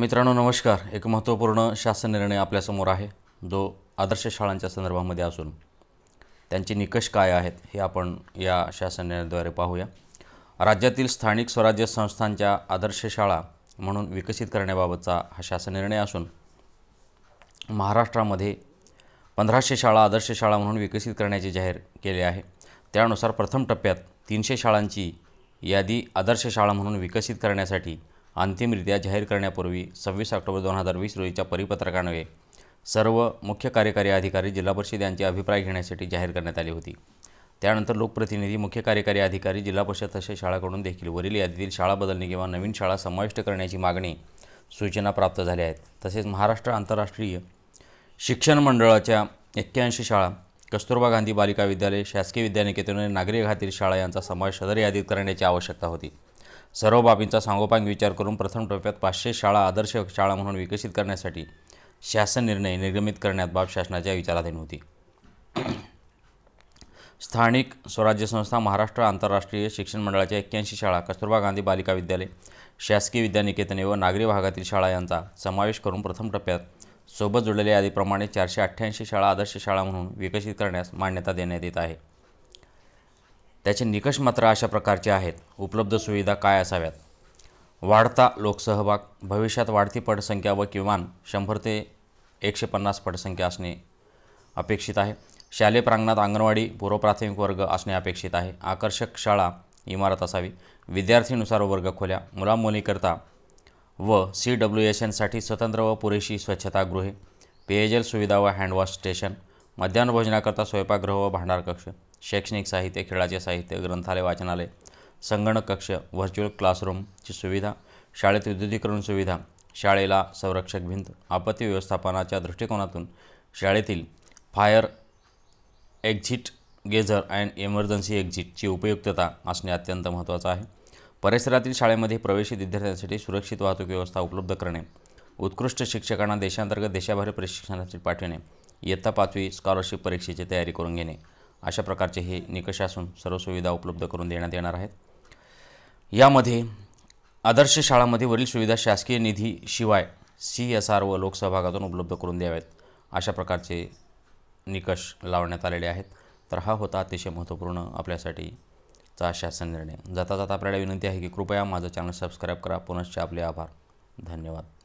मित्रांनो नमस्कार एक महत्त्वपूर्ण शासन निर्णय आपल्यासमोर आहे जो आदर्श शाळांच्या संदर्भामध्ये असून त्यांचे निकष काय आहेत हे आपण या शासन निर्णयाद्वारे पाहूया राज्यातील स्थानिक स्वराज्य संस्थांच्या आदर्श शाळा म्हणून विकसित करण्याबाबतचा हा शासन निर्णय असून महाराष्ट्रामध्ये पंधराशे शाळा आदर्श शाळा म्हणून विकसित करण्याचे जाहीर केले आहे त्यानुसार प्रथम टप्प्यात तीनशे शाळांची यादी आदर्श शाळा म्हणून विकसित करण्यासाठी अंतिमरित्या जाहीर करण्यापूर्वी सव्वीस ऑक्टोबर दोन हजार वीस रोजीच्या परिपत्रकान्वये सर्व मुख्य कार्यकारी अधिकारी जिल्हा परिषद यांचे अभिप्राय घेण्यासाठी जाहीर करण्यात आली होती त्यानंतर लोकप्रतिनिधी मुख्य कार्यकारी अधिकारी जिल्हा परिषद तसेच शाळाकडून देखील वरील यादीतील शाळा बदलणे किंवा नवीन शाळा समाविष्ट करण्याची मागणी सूचना प्राप्त झाल्या आहेत तसेच महाराष्ट्र आंतरराष्ट्रीय शिक्षण मंडळाच्या एक्क्याऐंशी शाळा कस्तुरबा गांधी बालिका विद्यालय शासकीय विद्यानिकेतन नागरी घातील शाळा यांचा समावेश सदर यादीत करण्याची आवश्यकता होती सर्व बाबींचा सांगोपांग विचार करून प्रथम टप्प्यात पाचशे शाळा आदर्श शाळा म्हणून विकसित करण्यासाठी शासन निर्णय निर्गमित करण्यात बाब शासनाच्या विचाराधीन होती स्थानिक स्वराज्य संस्था महाराष्ट्र आंतरराष्ट्रीय शिक्षण मंडळाच्या एक्क्याऐंशी शाळा कस्तुरबा गांधी बालिका विद्यालय शासकीय विद्यानिकेतने व नागरी भागातील शाळा यांचा समावेश करून प्रथम टप्प्यात सोबत जुळलेल्या यादीप्रमाणे चारशे अठ्ठ्याऐंशी शाळा आदर्श शाळा म्हणून विकसित करण्यास मान्यता देण्यात येत आहे त्याचे निकष मात्र अशा प्रकारचे आहेत उपलब्ध सुविधा काय असाव्यात वाढता लोकसहभाग भविष्यात वाढती पटसंख्या व किमान शंभर ते एकशे पन्नास पटसंख्या असणे अपेक्षित आहे शालेय प्रांगणात अंगणवाडी पूर्वप्राथमिक वर्ग असणे अपेक्षित आहे आकर्षक शाळा इमारत असावी विद्यार्थीनुसार वर्ग खोल्या मुलामुलीकरता व सी डब्ल्यू एस एनसाठी स्वतंत्र व पुरेशी स्वच्छतागृहे पेयजल सुविधा व हँडवॉश स्टेशन मध्यान्ह भोजनाकरता स्वयंपाकगृह व भांडारकक्ष शैक्षणिक साहित्य खेळाचे साहित्य ग्रंथालय वाचनालय संगणक कक्ष व्हर्च्युअल क्लासरूमची सुविधा शाळेत विद्युतीकरण सुविधा शाळेला संरक्षक भिंत आपत्ती व्यवस्थापनाच्या दृष्टिकोनातून शाळेतील फायर एक्झिट गेझर अँड इमर्जन्सी एक्झिटची उपयुक्तता असणे अत्यंत महत्त्वाचं आहे परिसरातील शाळेमध्ये प्रवेशित विद्यार्थ्यांसाठी सुरक्षित वाहतूक व्यवस्था उपलब्ध करणे उत्कृष्ट शिक्षकांना देशांतर्गत देशाबाहेर प्रशिक्षणासाठी पाठविणे इयत्ता पाचवी स्कॉलरशिप परीक्षेची तयारी करून घेणे अशा प्रकारचे हे निकष असून सर्व सुविधा उपलब्ध करून देण्यात येणार आहेत यामध्ये आदर्श शाळामध्ये वरील सुविधा शासकीय निधीशिवाय सी एस आर व लोकसहभागातून उपलब्ध करून द्याव्यात अशा प्रकारचे निकष लावण्यात आलेले आहेत तर हा होता अतिशय महत्त्वपूर्ण आपल्यासाठीचा शासन निर्णय जाता जाता आपल्याला विनंती आहे की कृपया माझं चॅनल सबस्क्राईब करा पुनश्च आपले आभार धन्यवाद